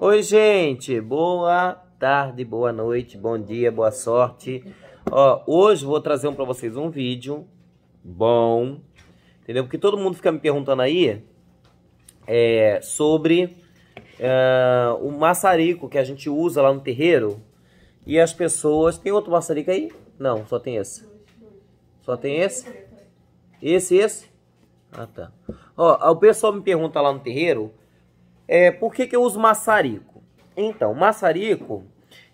Oi, gente. Boa tarde, boa noite, bom dia, boa sorte. Ó, hoje vou trazer um para vocês um vídeo bom, entendeu? Porque todo mundo fica me perguntando aí é, sobre é, o maçarico que a gente usa lá no terreiro e as pessoas... Tem outro maçarico aí? Não, só tem esse. Só tem esse? Esse, esse? Ah, tá. Ó, o pessoal me pergunta lá no terreiro é, por que, que eu uso maçarico? Então, maçarico,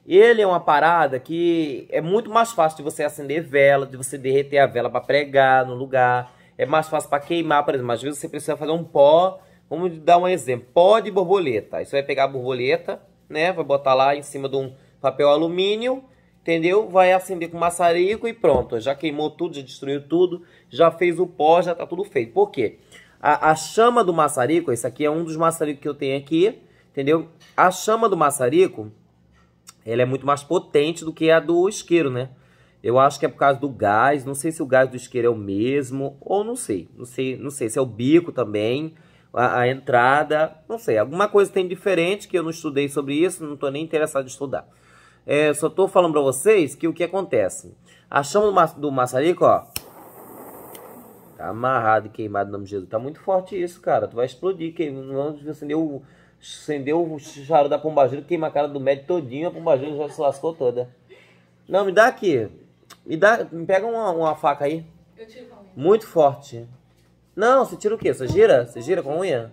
ele é uma parada que é muito mais fácil de você acender vela, de você derreter a vela para pregar no lugar. É mais fácil para queimar, por exemplo. Às vezes você precisa fazer um pó. Vamos dar um exemplo: pó de borboleta. Aí você vai pegar a borboleta, né? Vai botar lá em cima de um papel alumínio, entendeu? Vai acender com maçarico e pronto. Já queimou tudo, já destruiu tudo, já fez o pó, já tá tudo feito. Por quê? a, a chama do maçarico, esse aqui é um dos maçaricos que eu tenho aqui, entendeu? A chama do maçarico, ela é muito mais potente do que a do isqueiro, né? Eu acho que é por causa do gás, não sei se o gás do isqueiro é o mesmo, ou não sei, não sei, não sei se é o bico também, a, a entrada, não sei, alguma coisa tem diferente que eu não estudei sobre isso, não estou nem interessado em estudar. É, só estou falando para vocês que o que acontece, a chama do, ma do maçarico, ó, amarrado e queimado no nome de Jesus. Tá muito forte isso, cara. Tu vai explodir. Que, não acender o, acender o charo da pombagira, queima a cara do médico todinho, a pombagira já se lascou toda. Não, me dá aqui. Me, dá, me pega uma, uma faca aí. Eu tiro unha. Muito forte. Não, você tira o quê? Você gira? Você gira com a unha?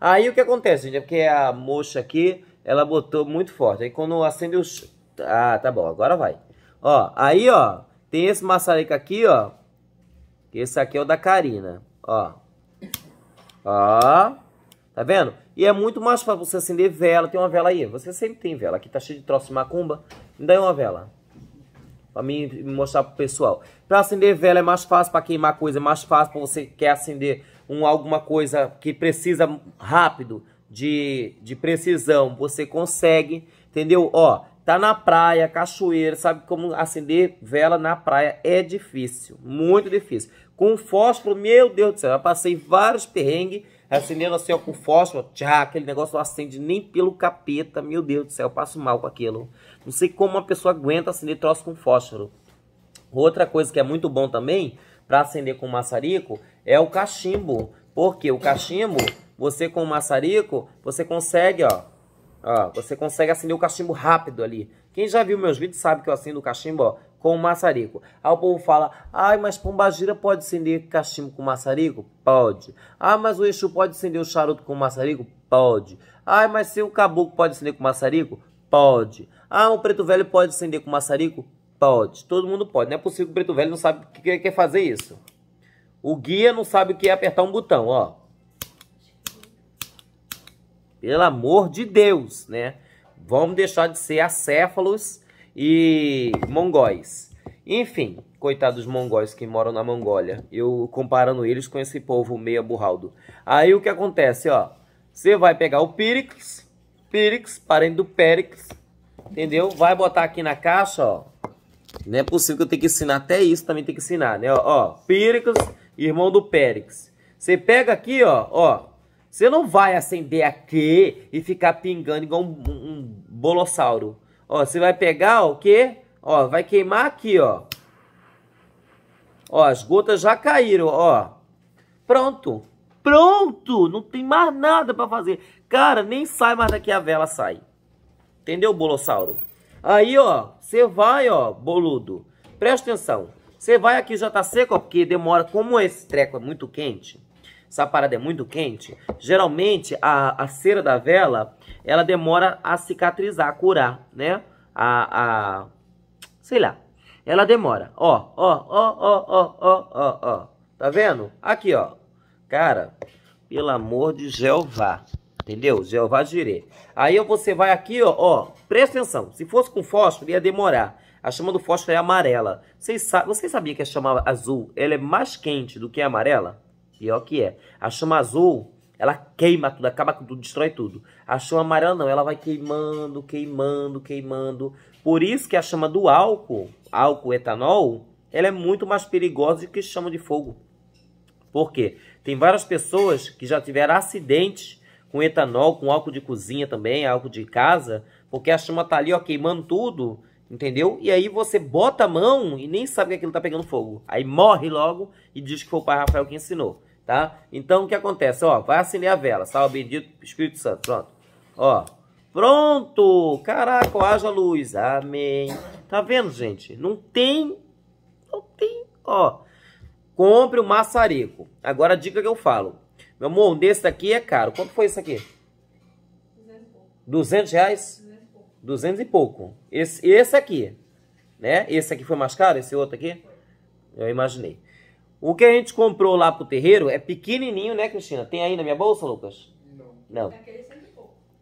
Aí o que acontece, gente? É porque a mocha aqui, ela botou muito forte. Aí quando acende o... Ah, tá bom. Agora vai. Ó, aí, ó. Tem esse maçarico aqui, ó. Esse aqui é o da Karina, ó. Ó. Tá vendo? E é muito mais fácil você acender vela. Tem uma vela aí? Você sempre tem vela. Aqui tá cheio de troço de macumba. Me dá uma vela. Pra mim mostrar pro pessoal. Pra acender vela é mais fácil, pra queimar coisa é mais fácil. Pra você quer acender um, alguma coisa que precisa rápido, de, de precisão, você consegue. Entendeu? Ó, Tá na praia, cachoeira, sabe como acender vela na praia é difícil, muito difícil. Com fósforo, meu Deus do céu, eu passei vários perrengues acendendo assim ó, com fósforo, tchá, aquele negócio não acende nem pelo capeta, meu Deus do céu, eu passo mal com aquilo. Não sei como uma pessoa aguenta acender troço com fósforo. Outra coisa que é muito bom também para acender com maçarico é o cachimbo, porque o cachimbo, você com o maçarico, você consegue, ó, Ó, você consegue acender o cachimbo rápido ali. Quem já viu meus vídeos sabe que eu acendo o cachimbo ó, com o maçarico. Aí o povo fala, ai, mas pombagira pode acender cachimbo com maçarico? Pode. Ah, mas o eixo pode acender o charuto com maçarico? Pode. Ah, mas se o caboclo pode acender com maçarico? Pode. Ah, o preto velho pode acender com maçarico? Pode. Todo mundo pode. Não é possível que o preto velho não sabe o que quer fazer isso. O guia não sabe o que é apertar um botão, ó. Pelo amor de Deus, né? Vamos deixar de ser acéfalos e mongóis. Enfim, coitados mongóis que moram na Mongólia. Eu comparando eles com esse povo meia burraldo. Aí o que acontece, ó. Você vai pegar o Pyrix, Pyrix, parente do Périx, entendeu? Vai botar aqui na caixa, ó. Não é possível que eu tenha que ensinar até isso, também tem que ensinar, né? Ó, Pírix, Pyrix, irmão do Périx. Você pega aqui, ó, ó, você não vai acender aqui e ficar pingando igual um, um, um bolossauro. Ó, você vai pegar o quê? Ó, vai queimar aqui, ó. Ó, as gotas já caíram, ó. Pronto. Pronto! Não tem mais nada pra fazer. Cara, nem sai mais daqui a vela, sai. Entendeu, bolossauro? Aí, ó, você vai, ó, boludo. Presta atenção. Você vai aqui, já tá seco, ó, porque demora. Como esse treco é muito quente, essa parada é muito quente, geralmente a, a cera da vela, ela demora a cicatrizar, a curar, né? A, a... sei lá, ela demora. Ó, ó, ó, ó, ó, ó, ó, ó. Tá vendo? Aqui, ó. Cara, pelo amor de Jeová. Entendeu? Jeová direi. Aí você vai aqui, ó, ó. Presta atenção. Se fosse com fósforo, ia demorar. A chama do fósforo é amarela. Vocês, sa... sabiam que a chama azul ela é mais quente do que a amarela? Pior que é. A chama azul, ela queima tudo, acaba com tudo, destrói tudo. A chama amarela não, ela vai queimando, queimando, queimando. Por isso que a chama do álcool, álcool etanol, ela é muito mais perigosa do que chama de fogo. Por quê? Tem várias pessoas que já tiveram acidentes com etanol, com álcool de cozinha também, álcool de casa, porque a chama tá ali, ó, queimando tudo Entendeu? E aí você bota a mão e nem sabe que aquilo tá pegando fogo. Aí morre logo e diz que foi o pai Rafael que ensinou, tá? Então o que acontece? Ó, vai acender a vela, salve bendito Espírito Santo, pronto. Ó, pronto! Caraca, haja luz, amém. Tá vendo, gente? Não tem, não tem, ó. Compre o maçarico. Agora a dica que eu falo. Meu amor, um desse daqui é caro. Quanto foi isso aqui? 200 reais? 200 e pouco. Esse, esse aqui, né? Esse aqui foi mais caro, esse outro aqui? Eu imaginei. O que a gente comprou lá pro terreiro é pequenininho, né, Cristina? Tem aí na minha bolsa, Lucas? Não. Não.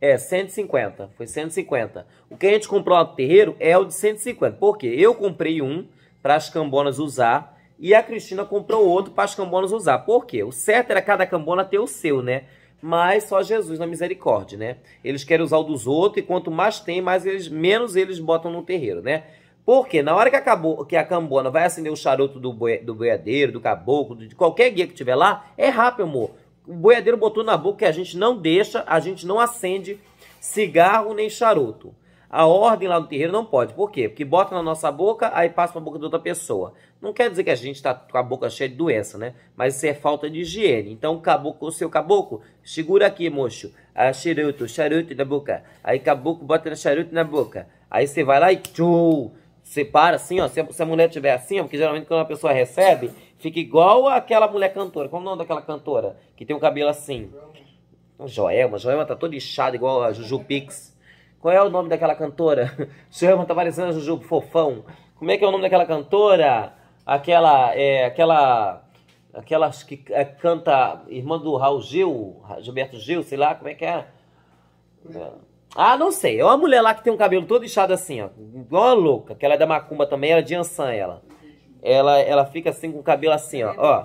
É, 150. É, foi 150. O que a gente comprou lá pro terreiro é o de 150. Por quê? Eu comprei um para as cambonas usar e a Cristina comprou outro para as cambonas usar. Por quê? O certo era cada cambona ter o seu, né? mas só Jesus na misericórdia, né? Eles querem usar o dos outros e quanto mais tem, mais eles, menos eles botam no terreiro, né? Porque na hora que, acabou, que a cambona vai acender o charuto do, boi, do boiadeiro, do caboclo, de qualquer guia que tiver lá, é rápido, amor. O boiadeiro botou na boca que a gente não deixa, a gente não acende cigarro nem charuto. A ordem lá no terreiro não pode. Por quê? Porque bota na nossa boca, aí passa para a boca de outra pessoa. Não quer dizer que a gente está com a boca cheia de doença, né? Mas isso é falta de higiene. Então, caboclo, o seu caboclo, segura aqui, mocho. a ah, charuto, charuto na boca. Aí, caboclo, bota na charuto na boca. Aí você vai lá e tchou. Você para assim, ó. Se a, se a mulher tiver assim, ó, porque geralmente quando a pessoa recebe, fica igual aquela mulher cantora. Como o nome daquela cantora? Que tem o um cabelo assim. Joelma. Joelma tá toda inchada, igual a Juju Pix. Qual é o nome daquela cantora? Chama, tá parecendo Juju Fofão. Como é que é o nome daquela cantora? Aquela, é, aquela, aquelas que é, canta, irmã do Raul Gil, Gilberto Gil, sei lá, como é que é? é. Ah, não sei. É uma mulher lá que tem um cabelo todo inchado assim, ó. Igual uma louca, que ela é da Macumba também, ela é de Ansan, ela. Ela, ela fica assim com o cabelo assim, ó. ó.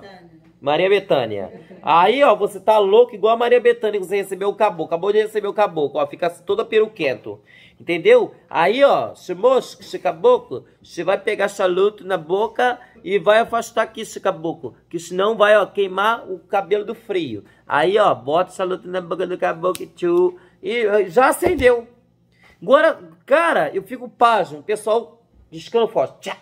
Maria Betânia. Aí, ó, você tá louco igual a Maria Betânia que você recebeu o caboclo. Acabou de receber o caboclo, ó, fica toda peruquento. Entendeu? Aí, ó, se mosca, se caboclo, você vai pegar chaluto na boca e vai afastar aqui esse caboclo, que senão vai, ó, queimar o cabelo do frio. Aí, ó, bota chaluto na boca do caboclo tchu, e já acendeu. Agora, cara, eu fico pasmo, o pessoal descamba forte. Tchá,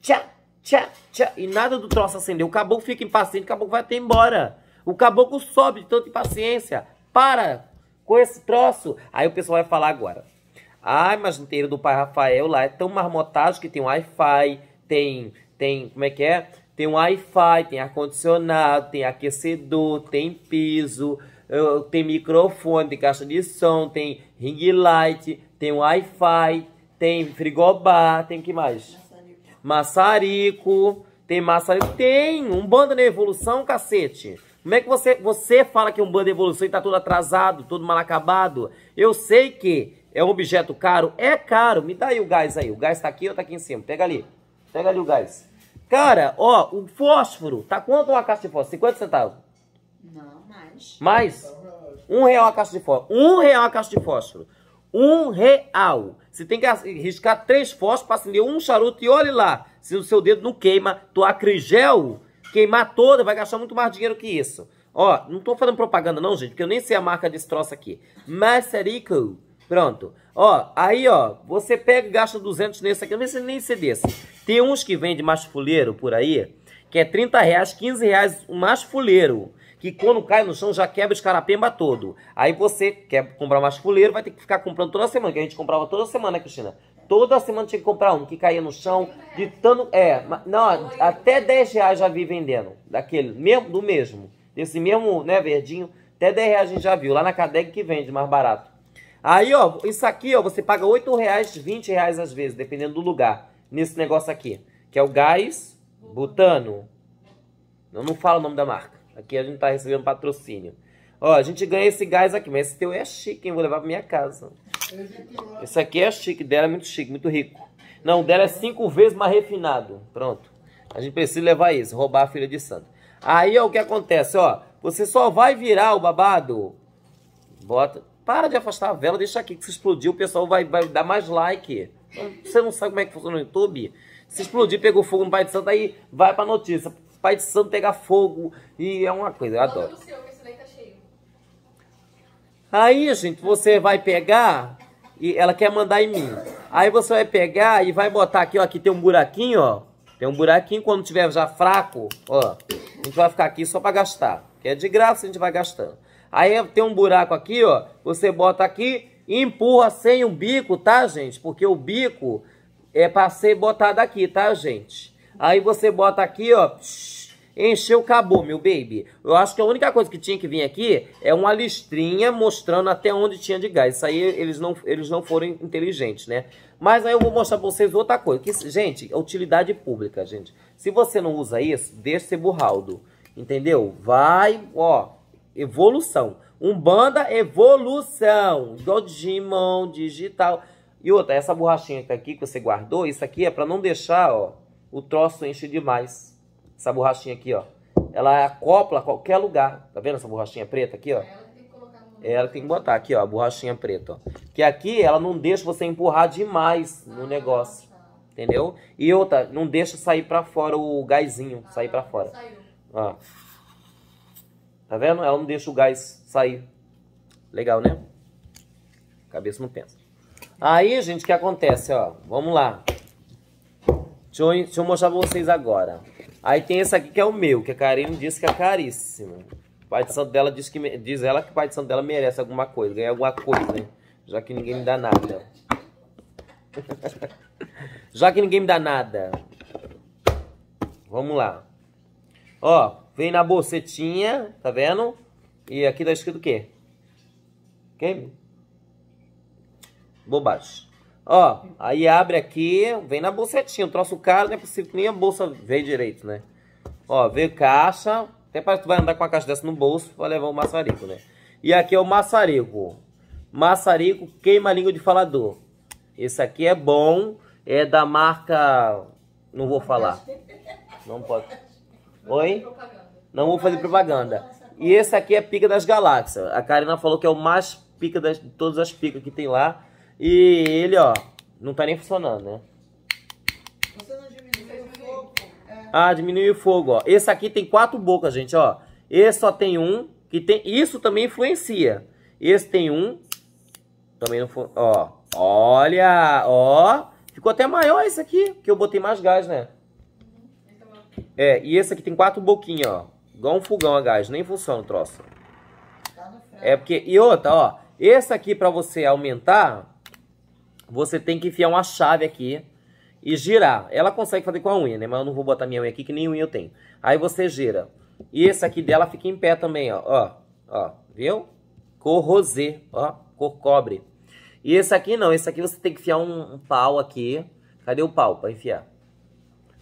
tchá, tchá, tchá, e nada do troço acendeu. O caboclo fica impaciente, o caboclo vai até embora. O caboclo sobe de tanta impaciência. Para com esse troço. Aí o pessoal vai falar agora. Ai, mas inteiro do pai Rafael lá é tão marmotagem que tem Wi-Fi, tem, tem, como é que é? Tem Wi-Fi, tem ar-condicionado, tem aquecedor, tem piso, eh, tem microfone, tem caixa de som, tem ring light, tem Wi-Fi, tem frigobar, tem que mais? Maçarico. Tem maçarico? Tem! Um bando na evolução, cacete. Como é que você, você fala que um bando de evolução está todo atrasado, todo mal acabado? Eu sei que é um objeto caro. É caro. Me dá aí o gás aí. O gás está aqui ou está aqui em cima? Pega ali. Pega ali o gás. Cara, ó, o fósforo. Tá quanto uma caixa de fósforo? 50 centavos? Não, mais. Mais? Um real a caixa de fósforo. Um real a caixa de fósforo. Um real. Você tem que riscar três fósforos para acender um charuto e olhe lá. Se o seu dedo não queima, tua acrigel queimar toda, vai gastar muito mais dinheiro que isso. Ó, não tô fazendo propaganda não, gente, porque eu nem sei a marca desse troço aqui. Massarico. Pronto. Ó, aí ó, você pega e gasta 200 nesse aqui. Eu nem sei nem ser é desse. Tem uns que vende mais fuleiro por aí, que é 30 reais, 15 reais o fuleiro que quando cai no chão já quebra os carapemba todo. Aí você quer comprar mais fuleiro, vai ter que ficar comprando toda semana, que a gente comprava toda semana, né, Cristina? Toda semana tinha que comprar um que caía no chão, de tanto. É, não, até 10 reais já vi vendendo. Daquele, mesmo, do mesmo. Desse mesmo, né, verdinho. Até 10 reais a gente já viu. Lá na Cadeg que vende mais barato. Aí, ó, isso aqui, ó, você paga 8 reais, 20 reais às vezes, dependendo do lugar. Nesse negócio aqui. Que é o gás butano. Eu não falo o nome da marca. Aqui a gente tá recebendo patrocínio. Ó, a gente ganha esse gás aqui, mas esse teu é chique, hein? Vou levar pra minha casa. Esse aqui é chique, dela é muito chique, muito rico. Não, dela é cinco vezes mais refinado. Pronto. A gente precisa levar isso, roubar a filha de santo. Aí, ó, o que acontece, ó. Você só vai virar o babado. Bota. Para de afastar a vela, deixa aqui que se explodir o pessoal vai, vai dar mais like. Você não sabe como é que funciona no YouTube? Se explodir, pegou fogo no Pai de Santo, aí vai pra notícia. Pai de Santo pegar fogo. E é uma coisa, eu adoro. Tá Aí, gente, você vai pegar e ela quer mandar em mim. Aí você vai pegar e vai botar aqui, ó, aqui tem um buraquinho, ó. Tem um buraquinho, quando tiver já fraco, ó, a gente vai ficar aqui só pra gastar. Que é de graça, a gente vai gastando. Aí tem um buraco aqui, ó, você bota aqui e empurra sem o bico, tá, gente? Porque o bico é pra ser botado aqui, tá, gente? Aí você bota aqui, ó, encheu, acabou, meu baby. Eu acho que a única coisa que tinha que vir aqui é uma listrinha mostrando até onde tinha de gás. Isso aí eles não, eles não foram inteligentes, né? Mas aí eu vou mostrar pra vocês outra coisa. Que, gente, é utilidade pública, gente. Se você não usa isso, deixa ser burraldo. Entendeu? Vai, ó, evolução. Umbanda, evolução. Igual Digimon, digital. E outra, essa borrachinha que tá aqui que você guardou, isso aqui é para não deixar, ó o troço enche demais. Essa borrachinha aqui, ó. Ela acopla qualquer lugar. Tá vendo essa borrachinha preta aqui, ó? É, é ela que tem que botar aqui, ó, a borrachinha preta, ó. Que aqui ela não deixa você empurrar demais no ah, negócio. Tá. Entendeu? E outra, não deixa sair pra fora o gásinho, ah, sair pra fora. Ó. Tá vendo? Ela não deixa o gás sair. Legal, né? Cabeça não pensa. Aí, gente, o que acontece, ó? Vamos lá. Deixa eu, deixa eu mostrar pra vocês agora. Aí tem esse aqui que é o meu, que a Karine disse que é caríssimo. O pai de santo dela diz, que, diz ela que o pai de santo dela merece alguma coisa, ganha alguma coisa, né? Já que ninguém me dá nada. Já que ninguém me dá nada. Vamos lá. Ó, vem na bolsetinha, tá vendo? E aqui tá escrito o quê? Quem? Bobagem. Ó, aí abre aqui, vem na bolsetinha. Um troço caro, não é possível que nem a bolsa veio direito, né? Ó, veio caixa. Até parece que tu vai andar com uma caixa dessa no bolso, para levar o maçarico, né? E aqui é o maçarico. Maçarico queima língua de falador. Esse aqui é bom, é da marca... Não vou falar. Não pode. Oi? Não vou fazer propaganda. E esse aqui é pica das galáxias. A Karina falou que é o mais pica das, de todas as picas que tem lá. E ele, ó, não tá nem funcionando, né? Você não diminuiu o fogo? É. Ah, diminuiu o fogo, ó. Esse aqui tem quatro bocas, gente, ó. Esse só tem um, que tem... Isso também influencia. Esse tem um, também não... Ó, olha, ó. Ficou até maior esse aqui, que eu botei mais gás, né? Uhum. É, e esse aqui tem quatro boquinhas, ó. Igual um fogão a gás, nem funciona o troço. Tá é porque, e outra, ó, esse aqui pra você aumentar, você tem que enfiar uma chave aqui e girar. Ela consegue fazer com a unha, né? Mas eu não vou botar minha unha aqui, que nem unha eu tenho. Aí você gira. E esse aqui dela fica em pé também, ó. Ó, ó viu? Cor rosé, ó. Cor cobre. E esse aqui não. Esse aqui você tem que enfiar um, um pau aqui. Cadê o pau pra enfiar?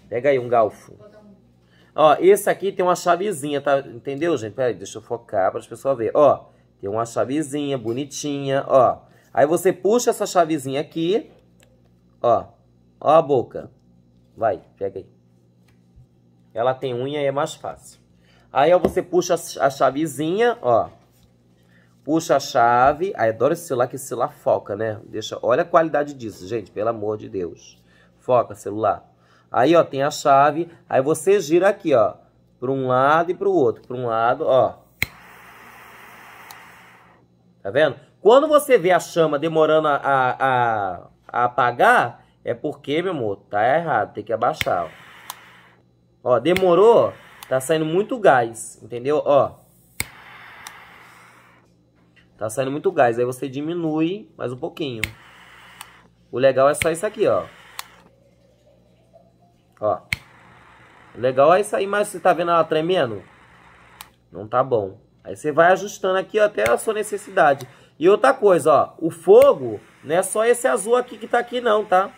Pega aí um galfo. Ó, esse aqui tem uma chavezinha, tá? Entendeu, gente? Peraí, deixa eu focar para as pessoas verem. Ó, tem uma chavezinha bonitinha, ó. Aí você puxa essa chavezinha aqui, ó, ó a boca. Vai, pega aí. Ela tem unha e é mais fácil. Aí ó, você puxa a chavezinha, ó. Puxa a chave. Aí adoro esse celular, que esse celular foca, né? Deixa, olha a qualidade disso, gente, pelo amor de Deus. Foca, celular. Aí, ó, tem a chave. Aí você gira aqui, ó. Para um lado e para o outro. Para um lado, ó. Tá vendo? Quando você vê a chama demorando a, a, a, apagar, é porque, meu amor, tá errado, tem que abaixar. Ó, ó demorou, tá saindo muito gás, entendeu? Ó, Tá saindo muito gás. Aí você diminui mais um pouquinho. O legal é só isso aqui, ó. Ó. O legal é isso aí, mas você tá vendo ela tremendo? Não tá bom. Aí você vai ajustando aqui ó, até a sua necessidade. E outra coisa, ó, o fogo não é só esse azul aqui que tá aqui não, tá?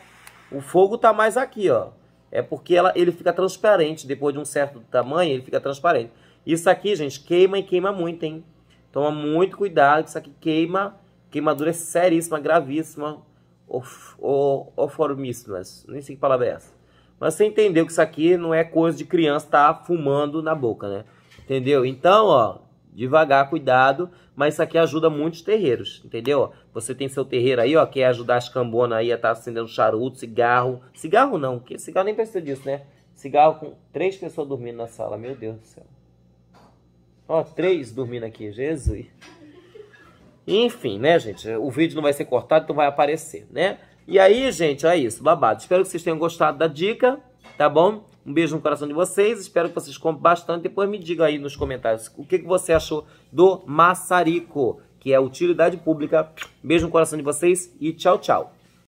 O fogo tá mais aqui, ó. É porque ela, ele fica transparente, depois de um certo tamanho ele fica transparente. Isso aqui, gente, queima e queima muito, hein? Toma muito cuidado, que isso aqui queima, queimadura é seríssima, gravíssima, of, of, oformíssimas, nem sei que palavra é essa. Mas você entendeu que isso aqui não é coisa de criança estar tá fumando na boca, né? Entendeu? Então, ó, Devagar, cuidado, mas isso aqui ajuda muitos terreiros, entendeu? Você tem seu terreiro aí, ó, quer ajudar as cambona aí a estar tá acendendo charuto, cigarro. Cigarro não, que cigarro nem precisa disso, né? Cigarro com três pessoas dormindo na sala, meu Deus do céu. Ó, três dormindo aqui, Jesus. Enfim, né, gente? O vídeo não vai ser cortado, então vai aparecer, né? E aí, gente, é isso, babado. Espero que vocês tenham gostado da dica, tá bom? Um beijo no coração de vocês. Espero que vocês comprem bastante. Depois me diga aí nos comentários o que, que você achou do maçarico, que é utilidade pública. Beijo no coração de vocês e tchau, tchau.